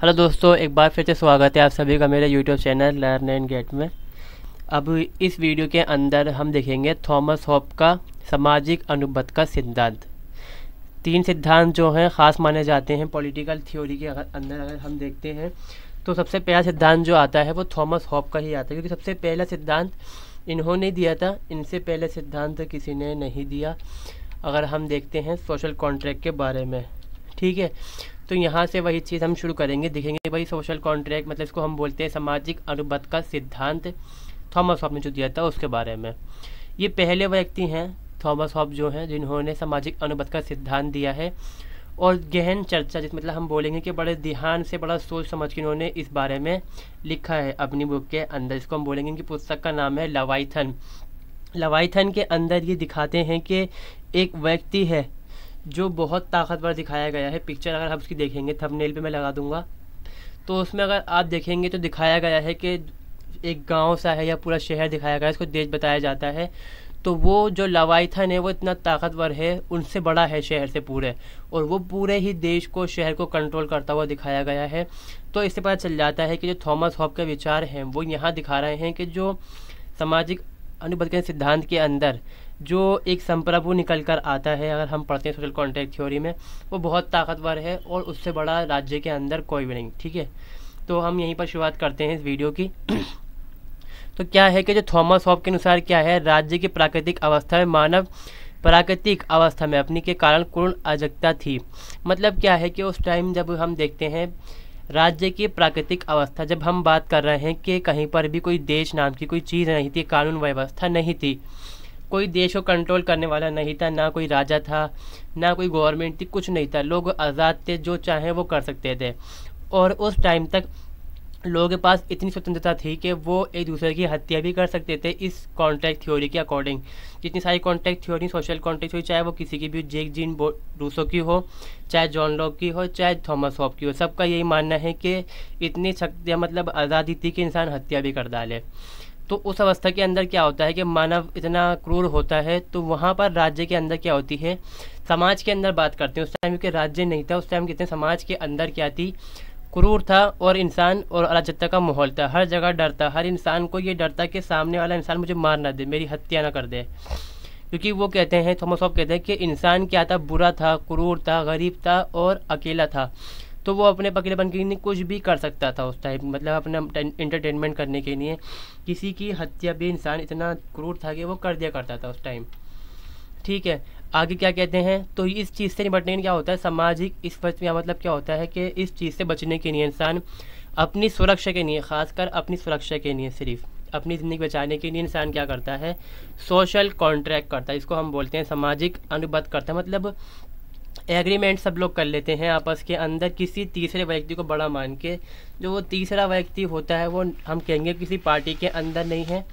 hello दोस्तों एक बार फिर से स्वागत है आप सभी का मेरे YouTube channel learn and get में अब इस वीडियो के अंदर हम देखेंगे थॉमस होप का सामाजिक अनुबद्ध का सिद्धांत तीन सिद्धांत जो हैं ख़ास माने जाते हैं पॉलिटिकल थ्योरी के अंदर अगर हम देखते हैं तो सबसे पहला सिद्धांत जो आता है वो थॉमस होप का ही आता है क्योंकि सबसे पहला सिद्धांत इन्होंने दिया था इनसे पहले सिद्धांत किसी ने नहीं दिया अगर हम देखते हैं सोशल कॉन्ट्रैक्ट के बारे में ठीक है तो यहाँ से वही चीज़ हम शुरू करेंगे दिखेंगे भाई सोशल कॉन्ट्रैक्ट मतलब इसको हम बोलते हैं सामाजिक अनुबद्ध का सिद्धांत थॉमस हॉप ने जो दिया था उसके बारे में ये पहले व्यक्ति हैं थॉमस हॉप जो हैं जिन्होंने सामाजिक अनुबद्ध का सिद्धांत दिया है और गहन चर्चा जिस मतलब हम बोलेंगे कि बड़े ध्यान से बड़ा सोच समझ के इन्होंने इस बारे में लिखा है अपनी बुक के अंदर इसको हम बोलेंगे कि पुस्तक का नाम है लवाइथन लवाइथन के अंदर ये दिखाते हैं कि एक व्यक्ति है जो बहुत ताकतवर दिखाया गया है पिक्चर अगर आप उसकी देखेंगे थंबनेल पे मैं लगा दूंगा तो उसमें अगर आप देखेंगे तो दिखाया गया है कि एक गांव सा है या पूरा शहर दिखाया गया है उसको देश बताया जाता है तो वो जो लवाइथन है वो इतना ताकतवर है उनसे बड़ा है शहर से पूरे और वो पूरे ही देश को शहर को कंट्रोल करता हुआ दिखाया गया है तो इससे पता चल जाता है कि जो थॉमस हॉप के विचार हैं वो यहाँ दिखा रहे हैं कि जो सामाजिक अनुबंध सिद्धांत के अंदर जो एक संप्रभु निकल कर आता है अगर हम पढ़ते हैं सोशल कॉन्ट्रैक्ट थ्योरी में वो बहुत ताकतवर है और उससे बड़ा राज्य के अंदर कोई भी नहीं ठीक है तो हम यहीं पर शुरुआत करते हैं इस वीडियो की तो क्या है कि जो थॉमस हॉप के अनुसार क्या है राज्य की प्राकृतिक अवस्था में मानव प्राकृतिक अवस्था में अपनी के कारण पूर्ण अजगता थी मतलब क्या है कि उस टाइम जब हम देखते हैं राज्य की प्राकृतिक अवस्था जब हम बात कर रहे हैं कि कहीं पर भी कोई देश नाम की कोई चीज़ नहीं थी कानून व्यवस्था नहीं थी कोई देश को कंट्रोल करने वाला नहीं था ना कोई राजा था ना कोई गवर्नमेंट थी कुछ नहीं था लोग आज़ाद थे जो चाहें वो कर सकते थे और उस टाइम तक लोगों के पास इतनी स्वतंत्रता थी कि वो एक दूसरे की हत्या भी कर सकते थे इस कॉन्ट्रैक्ट थ्योरी के अकॉर्डिंग जितनी सारी contract theory social contract theory चाहे वो किसी की भी जेक जीन रूसो की हो चाहे जॉन लॉक की हो चाहे थॉमस हॉप की हो सबका यही मानना है कि इतनी शक्तियाँ मतलब आज़ादी थी कि इंसान हत्या भी कर डाले तो उस अवस्था के अंदर क्या होता है कि मानव इतना क्रूर होता है तो वहाँ पर राज्य के अंदर क्या होती है समाज के अंदर बात करते हैं उस टाइम क्योंकि राज्य नहीं था उस टाइम कितने समाज के अंदर क्या थी क्रूर था और इंसान और अराजकता का माहौल था हर जगह डर था हर इंसान को ये डर था कि सामने वाला इंसान मुझे मार ना दे मेरी हत्या ना कर दे क्योंकि वो कहते हैं थॉमस कहते हैं कि इंसान क्या था बुरा था क्रूर था गरीब था और अकेला था तो वो अपने पकड़ेपन के लिए कुछ भी कर सकता था उस टाइप मतलब अपना इंटरटेनमेंट करने के लिए किसी की हत्या भी इंसान इतना क्रूर था कि वो कर दिया करता था उस टाइम ठीक है आगे क्या कहते हैं तो इस चीज़ से निपटने के लिए क्या होता है सामाजिक इस वक्त में मतलब क्या होता है कि इस चीज़ से बचने के लिए इंसान अपनी सुरक्षा के लिए खासकर अपनी सुरक्षा के लिए सिर्फ अपनी ज़िंदगी बचाने के लिए इंसान क्या करता है सोशल कॉन्ट्रैक्ट करता है इसको हम बोलते हैं सामाजिक अनुबद्ध करता है मतलब एग्रीमेंट सब लोग कर लेते हैं आपस के अंदर किसी तीसरे व्यक्ति को बड़ा मान के जो वो तीसरा व्यक्ति होता है वो हम कहेंगे किसी पार्टी के अंदर नहीं है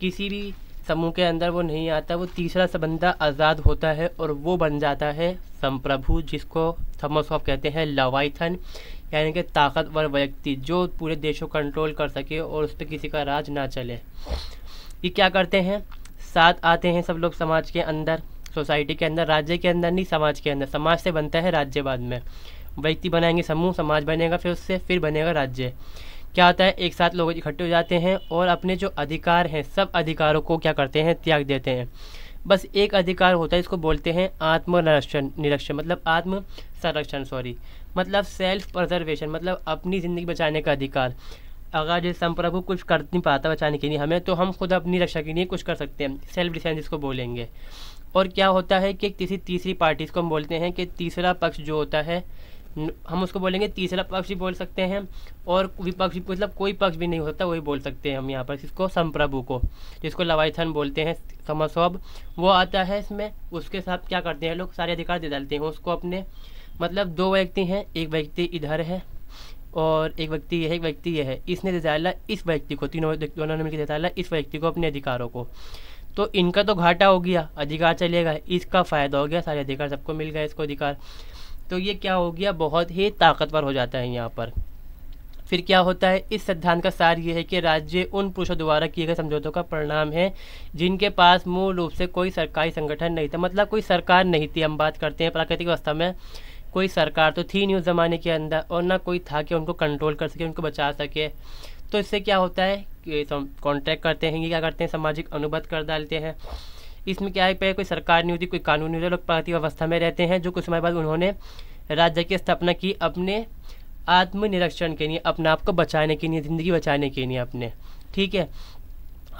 किसी भी समूह के अंदर वो नहीं आता वो तीसरा बंदा आज़ाद होता है और वो बन जाता है संप्रभु जिसको ऑफ कहते हैं लवाइथन यानी कि ताकतवर व्यक्ति जो पूरे देश को कंट्रोल कर सके और उस पर किसी का राज ना चले ये क्या करते हैं साथ आते हैं सब लोग समाज के अंदर सोसाइटी के अंदर राज्य के अंदर नहीं समाज के अंदर समाज से बनता है राज्य बाद में व्यक्ति बनाएंगे समूह समाज बनेगा फिर उससे फिर बनेगा राज्य क्या होता है एक साथ लोग इकट्ठे हो जाते हैं और अपने जो अधिकार हैं सब अधिकारों को क्या करते हैं त्याग देते हैं बस एक अधिकार होता है इसको बोलते हैं आत्म निरक्षण निरक्षण मतलब आत्म संरक्षण सॉरी मतलब सेल्फ प्रजर्वेशन मतलब अपनी ज़िंदगी बचाने का अधिकार अगर जैसे संप्रभु कुछ कर नहीं पाता बचाने के लिए हमें तो हम खुद अपनी रक्षा के लिए कुछ कर सकते हैं सेल्फ डिफेंस इसको बोलेंगे और क्या होता है कि किसी तीसरी पार्टी को हम बोलते हैं कि तीसरा पक्ष जो होता है हम उसको बोलेंगे तीसरा पक्ष भी बोल सकते हैं और विपक्ष मतलब कोई पक्ष भी नहीं होता वही बोल सकते हैं हम यहाँ पर इसको संप्रभु को जिसको लवाइथन बोलते हैं समसौब वो आता है इसमें उसके साथ क्या करते हैं लोग सारे अधिकार दे डालते हैं उसको अपने मतलब दो व्यक्ति हैं एक व्यक्ति इधर है और एक व्यक्ति यह है एक व्यक्ति यह है इसने दे डाला इस व्यक्ति को तीनों दोनों ने मिलकर दे डाला इस व्यक्ति को अपने अधिकारों को तो इनका तो घाटा हो गया अधिकार चले गए इसका फ़ायदा हो गया सारे अधिकार सबको मिल गए इसको अधिकार तो ये क्या हो गया बहुत ही ताकतवर हो जाता है यहाँ पर फिर क्या होता है इस सिद्धांत का सार ये है कि राज्य उन पुरुषों द्वारा किए गए समझौतों का परिणाम है जिनके पास मूल रूप से कोई सरकारी संगठन नहीं था मतलब कोई सरकार नहीं थी हम बात करते हैं प्राकृतिक अवस्था में कोई सरकार तो थी नहीं उस ज़माने के अंदर और ना कोई था कि उनको कंट्रोल कर सके उनको बचा सके तो इससे क्या होता है कि कॉन्ट्रैक्ट करते हैं क्या करते हैं सामाजिक अनुबद्ध कर डालते हैं इसमें क्या है कोई सरकार नहीं होती कोई कानून नहीं होता लोग प्राकृतिक अवस्था में रहते हैं जो कुछ समय बाद उन्होंने राज्य की स्थापना की अपने आत्मनिरीक्षण के लिए अपने आप को बचाने के लिए ज़िंदगी बचाने के लिए अपने ठीक है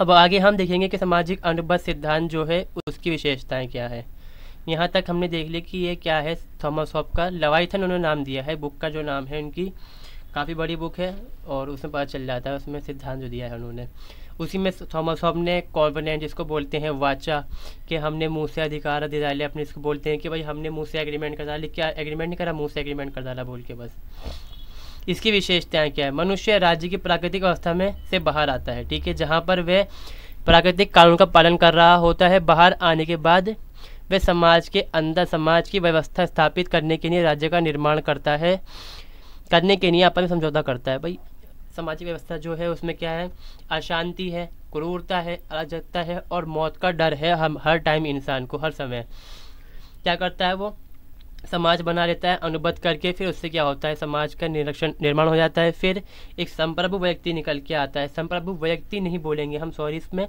अब आगे हम देखेंगे कि सामाजिक अनुबद्ध सिद्धांत जो है उसकी विशेषताएं क्या है यहाँ तक हमने देख लिया कि ये क्या है थॉमस हॉप का लवाइथन उन्होंने नाम दिया है बुक का जो नाम है उनकी काफ़ी बड़ी बुक है और उसमें पता चल जाता है उसमें सिद्धांत जो दिया है उन्होंने उसी में थॉमस हॉब ने कॉन्फिडेंट जिसको बोलते हैं वाचा कि हमने मुँह से अधिकार दे डाले अपने इसको बोलते हैं कि भाई हमने मुँह से एग्रीमेंट कर डाली क्या एग्रीमेंट नहीं करा मुँह से एग्रीमेंट कर डाला बोल के बस इसकी विशेषताएँ क्या है मनुष्य राज्य की प्राकृतिक अवस्था में से बाहर आता है ठीक है जहाँ पर वह प्राकृतिक कानून का पालन कर रहा होता है बाहर आने के बाद वह समाज के अंदर समाज की व्यवस्था स्थापित करने के लिए राज्य का निर्माण करता है करने के लिए आपस में समझौता करता है भाई सामाजिक व्यवस्था जो है उसमें क्या है अशांति है क्रूरता है अराजकता है और मौत का डर है हम हर टाइम इंसान को हर समय क्या करता है वो समाज बना लेता है अनुबद्ध करके फिर उससे क्या होता है समाज का निरक्षण निर्माण हो जाता है फिर एक संप्रभु व्यक्ति निकल के आता है संप्रभु व्यक्ति नहीं बोलेंगे हम सॉरी इसमें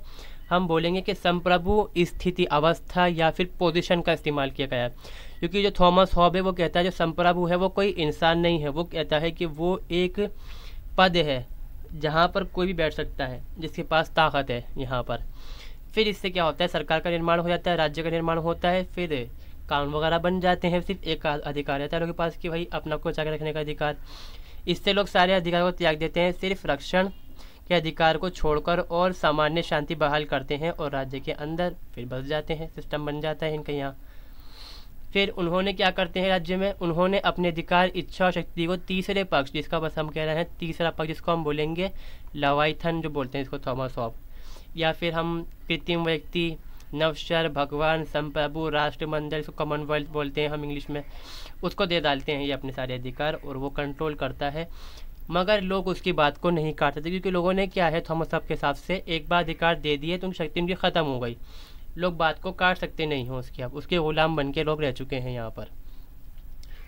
हम बोलेंगे कि संप्रभु स्थिति अवस्था या फिर पोजीशन का इस्तेमाल किया गया क्योंकि जो थॉमस हॉब है वो कहता है जो संप्रभु है वो कोई इंसान नहीं है वो कहता है कि वो एक पद है जहाँ पर कोई भी बैठ सकता है जिसके पास ताकत है यहाँ पर फिर इससे क्या होता है सरकार का निर्माण हो जाता है राज्य का निर्माण होता है फिर कानून वगैरह बन जाते हैं सिर्फ एक अधिकार रहता है लोगों के पास कि भाई अपना को जाकर रखने का अधिकार इससे लोग सारे अधिकारों को त्याग देते हैं सिर्फ रक्षण के अधिकार को छोड़कर और सामान्य शांति बहाल करते हैं और राज्य के अंदर फिर बस जाते हैं सिस्टम बन जाता है इनके यहाँ फिर उन्होंने क्या करते हैं राज्य में उन्होंने अपने अधिकार इच्छा और शक्ति को तीसरे पक्ष जिसका बस हम कह रहे हैं तीसरा पक्ष जिसको हम बोलेंगे लवाइथन जो बोलते हैं इसको थॉमस ऑफ या फिर हम कृत्रिम व्यक्ति नवशर भगवान संप्रभु मंदिर इसको कॉमनवेल्थ बोलते हैं हम इंग्लिश में उसको दे डालते हैं ये अपने सारे अधिकार और वो कंट्रोल करता है मगर लोग उसकी बात को नहीं काटते थे क्योंकि लोगों ने क्या है थॉमस साहब के हिसाब से एक बार अधिकार दे दिए तो उनकी शक्ति उनकी ख़त्म हो गई लोग बात को काट सकते नहीं हैं उसकी अब उसके गुलाम बन के लोग रह चुके हैं यहाँ पर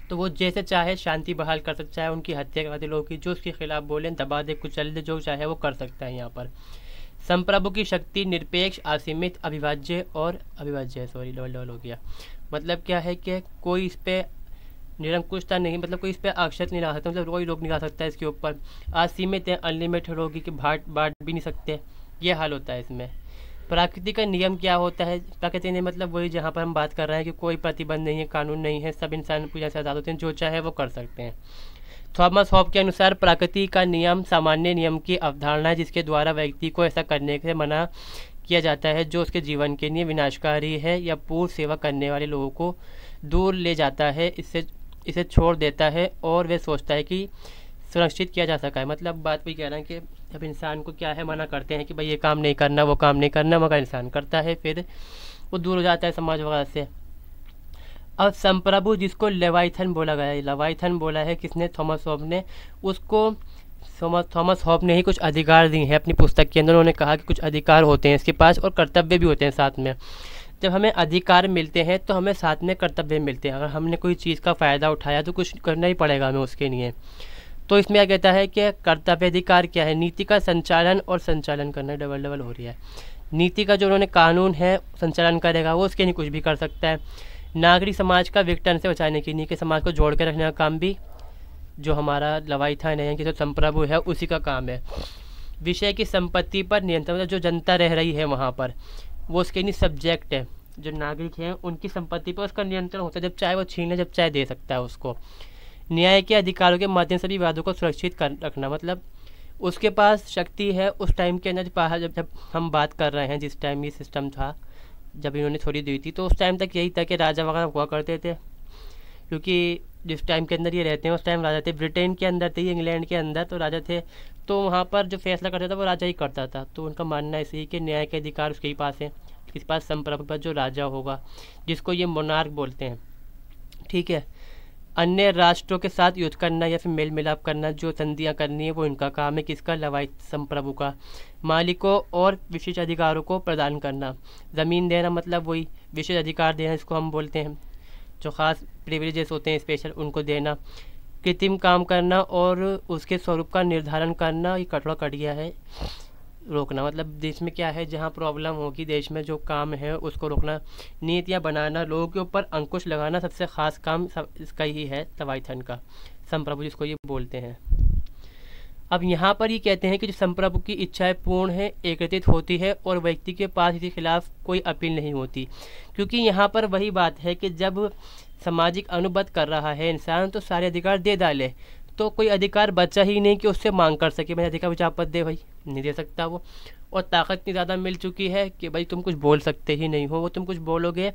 तो वो जैसे चाहे शांति बहाल कर सकता है उनकी हत्या करते लोगों की जो उसके खिलाफ बोलें दबा दे कुचल दे जो चाहे वो कर सकता है यहाँ पर संप्रभु की शक्ति निरपेक्ष असीमित अभिभाज्य और अभिभाज्य सॉरी डबल डबल हो गया मतलब क्या है कि कोई इस पर निरंकुशता तो नहीं मतलब कोई इस पर आक्षेप नहीं ला सकता मतलब कोई रोक नहीं ला सकता इसके ऊपर असीमित है अनलिमिटेड होगी कि भाट बांट भी नहीं सकते ये हाल होता है इसमें प्रकृति का नियम क्या होता है प्रकृति ने मतलब वही जहाँ पर हम बात कर रहे हैं कि कोई प्रतिबंध नहीं है कानून नहीं है सब इंसान पूजा से आज़ाद होते हैं जो चाहे वो कर सकते हैं थॉमस हॉप के अनुसार प्रकृति का नियम सामान्य नियम की अवधारणा है जिसके द्वारा व्यक्ति को ऐसा करने से मना किया जाता है जो उसके जीवन के लिए विनाशकारी है या पूर्व सेवा करने वाले लोगों को दूर ले जाता है इससे इसे छोड़ देता है और वह सोचता है कि सुरक्षित किया जा सका है मतलब बात भी कह रहा है कि अब इंसान को क्या है मना करते हैं कि भाई ये काम नहीं करना वो काम नहीं करना मगर इंसान करता है फिर वो दूर हो जाता है समाज वगैरह से अब संप्रभु जिसको लेवाइथन बोला गया है लेवाइथन बोला है किसने थॉमस होब ने उसको थॉमस थॉमस ने ही कुछ अधिकार दिए हैं अपनी पुस्तक के अंदर उन्होंने कहा कि कुछ अधिकार होते हैं इसके पास और कर्तव्य भी होते हैं साथ में जब हमें अधिकार मिलते हैं तो हमें साथ में कर्तव्य मिलते हैं अगर हमने कोई चीज़ का फ़ायदा उठाया तो कुछ करना ही पड़ेगा हमें उसके लिए तो इसमें क्या कहता है कि कर्तव्य अधिकार क्या है नीति का संचालन और संचालन करना डबल डबल हो रही है नीति का जो उन्होंने कानून है संचालन करेगा वो उसके लिए कुछ भी कर सकता है नागरिक समाज का विघटन से बचाने के लिए कि समाज को जोड़ के रखने का काम भी जो हमारा लवाई था नहीं कि जो संप्रभु है उसी का काम है विषय की संपत्ति पर नियंत्रण मतलब जो जनता रह रही है वहाँ पर वो उसके नहीं सब्जेक्ट है जो नागरिक हैं उनकी संपत्ति पर उसका नियंत्रण होता है जब चाहे वो ले जब चाहे दे सकता है उसको न्याय के अधिकारों के माध्यम से भी विवादों को सुरक्षित कर रखना मतलब उसके पास शक्ति है उस टाइम के अंदर जब जब हम बात कर रहे हैं जिस टाइम ये सिस्टम था जब इन्होंने थोड़ी दी थी तो उस टाइम तक यही था कि राजा वगैरह हुआ करते थे क्योंकि जिस टाइम के अंदर ये रहते हैं उस टाइम राजा थे ब्रिटेन के अंदर थे इंग्लैंड के अंदर तो राजा थे तो वहाँ पर जो फैसला करता था वो राजा ही करता था तो उनका मानना ऐसे ही कि न्याय के अधिकार उसके ही पास है किस पास संप्रभु पर जो राजा होगा जिसको ये मोनार्क बोलते हैं ठीक है अन्य राष्ट्रों के साथ युद्ध करना या फिर मेल मिलाप करना जो संधियाँ करनी है वो इनका काम है किसका लवाई संप्रभु का मालिकों और विशेष अधिकारों को प्रदान करना ज़मीन देना मतलब वही विशेष अधिकार देना इसको हम बोलते हैं जो ख़ास प्रिविलेजेस होते हैं स्पेशल उनको देना कृत्रिम काम करना और उसके स्वरूप का निर्धारण करना ये कठोर कटिया है रोकना मतलब देश में क्या है जहाँ प्रॉब्लम होगी देश में जो काम है उसको रोकना नीतियाँ बनाना लोगों के ऊपर अंकुश लगाना सबसे ख़ास काम सब इसका ही है थन का संप्रभु जिसको ये बोलते हैं अब यहाँ पर ये कहते हैं कि जो संप्रभु की इच्छाएं पूर्ण है एकत्रित होती है और व्यक्ति के पास इसके खिलाफ कोई अपील नहीं होती क्योंकि यहाँ पर वही बात है कि जब सामाजिक अनुबद्ध कर रहा है इंसान तो सारे अधिकार दे डाले तो कोई अधिकार बचा ही नहीं कि उससे मांग कर सके मैं अधिकार मुझे दे भाई नहीं दे सकता वो और ताकत इतनी ज़्यादा मिल चुकी है कि भाई तुम कुछ बोल सकते ही नहीं हो वो तुम कुछ बोलोगे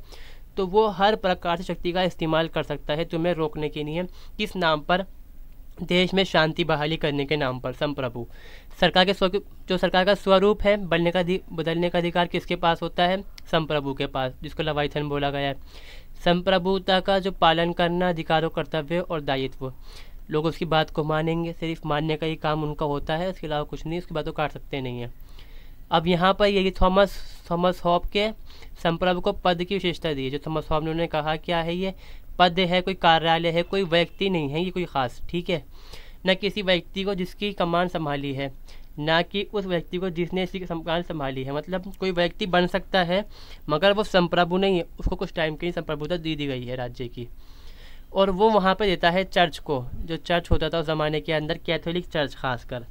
तो वो हर प्रकार से शक्ति का इस्तेमाल कर सकता है तुम्हें रोकने के लिए किस नाम पर देश में शांति बहाली करने के नाम पर संप्रभु सरकार के स्वरूप जो सरकार का स्वरूप है बदलने का बदलने का अधिकार किसके पास होता है संप्रभु के पास जिसको लवाईथन बोला गया है संप्रभुता का जो पालन करना अधिकारों कर्तव्य और दायित्व लोग उसकी बात को मानेंगे सिर्फ मानने का ही काम उनका होता है उसके अलावा कुछ नहीं उसकी बात को काट सकते नहीं है अब यहाँ पर यही थॉमस थॉमस हॉप के संप्रभु को पद की विशेषता दी है जो थॉमस हॉप ने उन्होंने कहा क्या है ये पद है कोई कार्यालय है कोई व्यक्ति नहीं है ये कोई ख़ास ठीक है न किसी व्यक्ति को जिसकी कमान संभाली है ना कि उस व्यक्ति को जिसने इसी संक्रांति संभाली है मतलब कोई व्यक्ति बन सकता है मगर वो संप्रभु नहीं है उसको कुछ टाइम के लिए संप्रभुता दे दी गई है राज्य की और वो वहाँ पर देता है चर्च को जो चर्च होता था उस ज़माने के अंदर कैथोलिक चर्च खासकर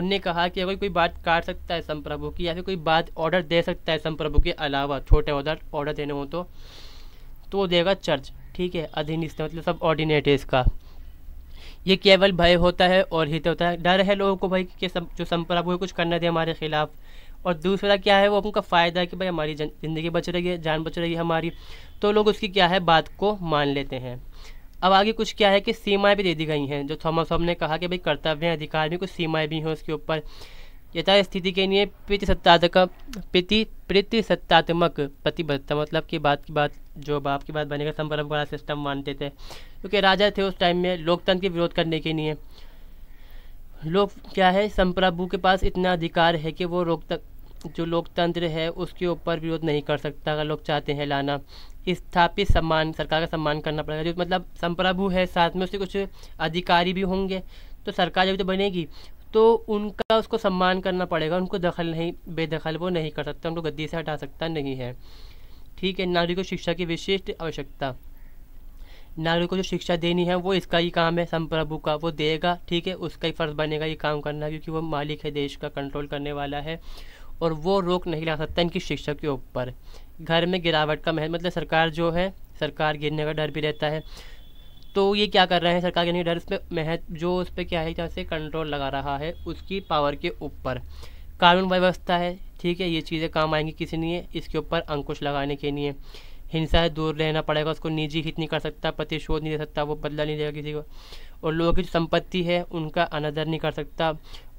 उनने कहा कि अगर कोई बात काट सकता है संप्रभु की या फिर कोई बात ऑर्डर दे सकता है संप्रभु के अलावा छोटे ऑर्डर ऑर्डर देने हो तो तो देगा चर्च ठीक है अधीनिस्थ मतलब सब ऑर्डिनेट है इसका ये केवल भय होता है और हित होता है डर है लोगों को भाई कि सब जो संप्रभु है कुछ करना दे हमारे खिलाफ और दूसरा क्या है वो उनका फ़ायदा है कि भाई हमारी ज़िंदगी बच रही है जान बच रही है हमारी तो लोग उसकी क्या है बात को मान लेते हैं अब आगे कुछ क्या है कि सीमाएं भी दे दी गई हैं जो थॉमस हॉब ने कहा कि भाई कर्तव्य अधिकार भी कुछ सीमाएं भी हैं उसके ऊपर यथास्थिति के लिए प्रतिसत्तात्मक प्रति प्रतिसत्तात्मक प्रतिबद्धता मतलब कि बात की बात जो बाप की बात बनेगा संपर्क वाला सिस्टम मानते थे क्योंकि राजा थे उस टाइम में लोकतंत्र के विरोध करने के लिए लोग क्या है संप्रभु के पास इतना अधिकार है कि वो लोकतंत्र जो लोकतंत्र है उसके ऊपर विरोध नहीं कर सकता अगर लोग चाहते हैं लाना स्थापित सम्मान सरकार का सम्मान करना पड़ेगा जो मतलब संप्रभु है साथ में उसके कुछ अधिकारी भी होंगे तो सरकार जब तो बनेगी तो उनका उसको सम्मान करना पड़ेगा उनको दखल नहीं बेदखल वो नहीं कर सकता उनको गद्दी से हटा सकता नहीं है ठीक है नागरिक को शिक्षा की विशिष्ट आवश्यकता नागरिक को जो शिक्षा देनी है वो इसका ही काम है संप्रभु का वो देगा ठीक है उसका ही फ़र्ज़ बनेगा ये काम करना क्योंकि वो मालिक है देश का कंट्रोल करने वाला है और वो रोक नहीं ला सकता इनकी शिक्षा के ऊपर घर में गिरावट का महल मतलब सरकार जो है सरकार गिरने का डर भी रहता है तो ये क्या कर रहे हैं सरकार के लीडर्स पे महत्व जो उस पर क्या है जैसे कंट्रोल लगा रहा है उसकी पावर के ऊपर कानून व्यवस्था है ठीक है ये चीज़ें काम आएंगी किसी है इसके ऊपर अंकुश लगाने के लिए हिंसा है दूर रहना पड़ेगा उसको निजी हित नहीं कर सकता प्रतिशोध नहीं दे सकता वो बदला नहीं देगा किसी को और लोगों की जो संपत्ति है उनका अनादर नहीं कर सकता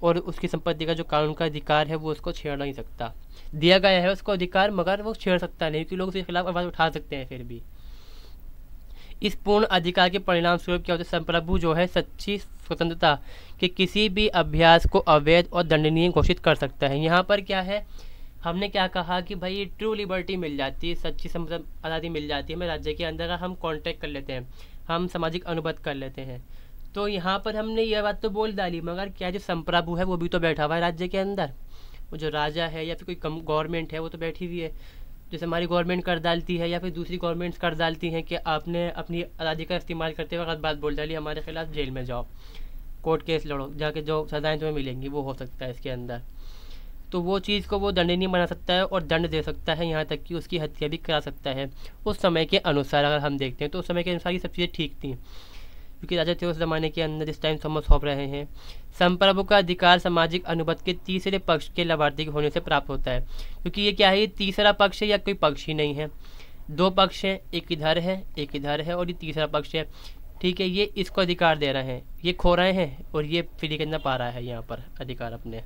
और उसकी संपत्ति का जो कानून का अधिकार है वो उसको छेड़ नहीं सकता दिया गया है उसको अधिकार मगर वो छेड़ सकता नहीं क्योंकि लोग उसके खिलाफ आवाज़ उठा सकते हैं फिर भी इस पूर्ण अधिकार के परिणाम स्वरूप क्या होते संप्रभु जो है सच्ची स्वतंत्रता के किसी भी अभ्यास को अवैध और दंडनीय घोषित कर सकता है यहाँ पर क्या है हमने क्या कहा कि भाई ट्रू लिबर्टी मिल जाती है सच्ची आज़ादी मिल जाती है हमें राज्य के अंदर हम कॉन्टैक्ट कर लेते हैं हम सामाजिक अनुबद्ध कर लेते हैं तो यहाँ पर हमने यह बात तो बोल डाली मगर क्या जो संप्रभु है वो भी तो बैठा हुआ है राज्य के अंदर वो जो राजा है या फिर कोई गवर्नमेंट है वो तो बैठी हुई है जैसे हमारी गवर्नमेंट कर डालती है या फिर दूसरी गवर्नमेंट्स कर डालती हैं कि आपने अपनी आज़ादी का इस्तेमाल करते वक्त बात बोल डाली हमारे खिलाफ जेल में जाओ कोर्ट केस लड़ो जाके जो सजाएं तुम्हें मिलेंगी वो हो सकता है इसके अंदर तो वो चीज़ को वो दंडनीय बना सकता है और दंड दे सकता है यहाँ तक कि उसकी हत्या भी करा सकता है उस समय के अनुसार अगर हम देखते हैं तो उस समय के अनुसार ये सब चीज़ें ठीक थी क्योंकि राजा थे उस जमाने के अंदर इस टाइम सम्मत सौंप रहे हैं संप्रभु का अधिकार सामाजिक अनुबंध के तीसरे पक्ष के लाभार्थी होने से प्राप्त होता है क्योंकि ये क्या है ये तीसरा पक्ष है या कोई पक्ष ही नहीं है दो पक्ष हैं एक इधर है एक इधर है और ये तीसरा पक्ष है ठीक है ये इसको अधिकार दे रहे हैं ये खो रहे हैं और ये फ्री के अंदर पा रहा है यहाँ पर अधिकार अपने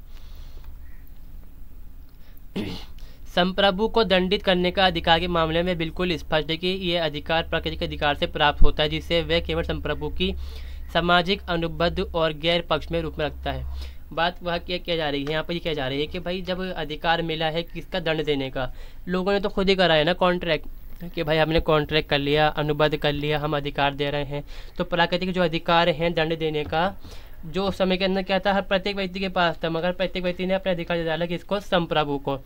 संप्रभु को दंडित करने का अधिकार के मामले में बिल्कुल स्पष्ट है कि यह अधिकार प्राकृतिक अधिकार से प्राप्त होता है जिससे वह केवल संप्रभु की सामाजिक अनुबद्ध और गैर पक्ष में रूप में रखता है बात वह क्या किया जा रही है यहाँ पर ये क्या जा रही है कि भाई जब अधिकार मिला है किसका दंड देने का लोगों ने तो खुद ही कराया ना कॉन्ट्रैक्ट कि भाई हमने कॉन्ट्रैक्ट कर लिया अनुबद्ध कर लिया हम अधिकार दे रहे हैं तो प्राकृतिक जो अधिकार हैं दंड देने का जो समय के अंदर क्या था हर प्रत्येक व्यक्ति के पास था मगर प्रत्येक व्यक्ति ने अपने अधिकार डाला कि इसको संप्रभु को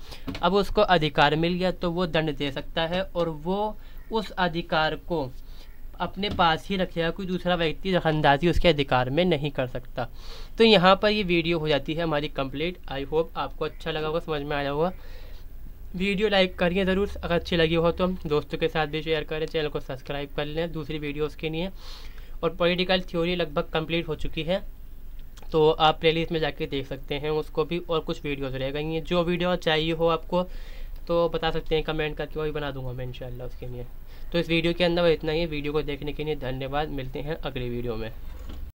अब उसको अधिकार मिल गया तो वो दंड दे सकता है और वो उस अधिकार को अपने पास ही रखेगा कोई दूसरा व्यक्ति दखलंदाजी उसके अधिकार में नहीं कर सकता तो यहाँ पर ये वीडियो हो जाती है हमारी कंप्लीट आई होप आपको अच्छा लगा होगा समझ में आया होगा वीडियो लाइक करिए ज़रूर अगर अच्छी लगी हो तो दोस्तों के साथ भी शेयर करें चैनल को सब्सक्राइब कर लें दूसरी वीडियोज़ के लिए और पॉलिटिकल थ्योरी लगभग कंप्लीट हो चुकी है तो आप प्ले लिस्ट में जाके देख सकते हैं उसको भी और कुछ वीडियोज़ रह गई हैं जो वीडियो चाहिए हो आपको तो बता सकते हैं कमेंट करके वही बना दूंगा मैं इंशाल्लाह उसके लिए तो इस वीडियो के अंदर इतना ही वीडियो को देखने के लिए धन्यवाद मिलते हैं अगले वीडियो में